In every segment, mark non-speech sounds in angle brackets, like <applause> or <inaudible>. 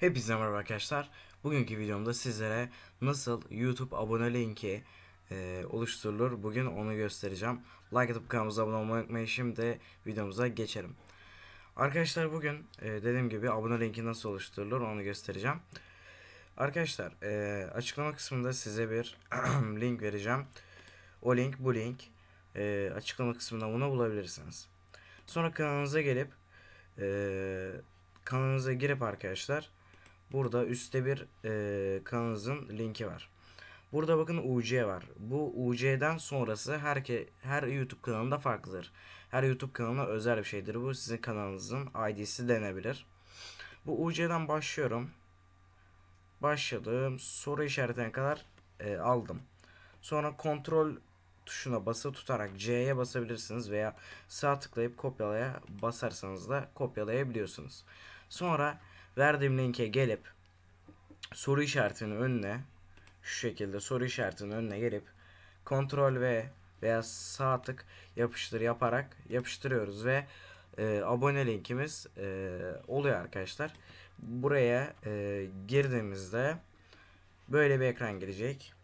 Hepinize merhaba arkadaşlar. Bugünkü videomda sizlere nasıl YouTube abone linki e, oluşturulur bugün onu göstereceğim. Like atıp kanalımıza abone olmayı unutmayın. Şimdi videomuza geçelim. Arkadaşlar bugün e, dediğim gibi abone linki nasıl oluşturulur onu göstereceğim. Arkadaşlar e, açıklama kısmında size bir <clears throat> link vereceğim. O link bu link. E, açıklama kısmında bunu bulabilirsiniz. Sonra kanalınıza gelip e, kanalınıza girip arkadaşlar Burada üstte bir e, kanalınızın linki var. Burada bakın UC var. Bu UC'den sonrası her, her YouTube kanalında farklıdır. Her YouTube kanalına özel bir şeydir. Bu sizin kanalınızın ID'si denebilir. Bu UC'den başlıyorum. Başladım. Soru işaretine kadar e, aldım. Sonra kontrol tuşuna basılı tutarak C'ye basabilirsiniz veya sağ tıklayıp kopyalaya basarsanız da kopyalayabiliyorsunuz. Sonra verdiğim linke gelip soru işaretinin önüne şu şekilde soru işaretinin önüne gelip kontrol ve veya sağ tık yapıştır yaparak yapıştırıyoruz ve e, abone linkimiz e, oluyor arkadaşlar. Buraya e, girdiğimizde böyle bir ekran gelecek.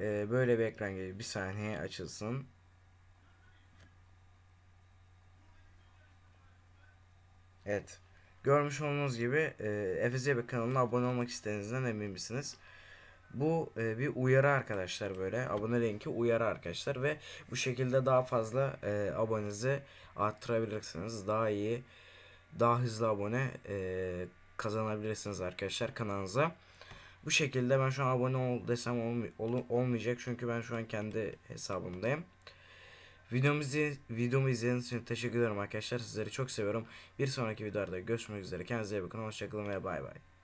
E, böyle bir ekran gelecek. Bir saniye açılsın. Evet. Görmüş olduğunuz gibi e, Efesebe kanalına abone olmak istediğinizden emin misiniz? Bu e, bir uyarı arkadaşlar böyle. Abone linki uyarı arkadaşlar ve bu şekilde daha fazla e, abonenizi arttırabilirsiniz. Daha iyi, daha hızlı abone e, kazanabilirsiniz arkadaşlar kanalınıza. Bu şekilde ben şu an abone ol desem olm ol olmayacak çünkü ben şu an kendi hesabımdayım. Videomuzu, videomu izlediğiniz için teşekkür ederim arkadaşlar. Sizleri çok seviyorum. Bir sonraki videoda görüşmek üzere. Kendinize iyi bakın. Hoşçakalın ve bay bay.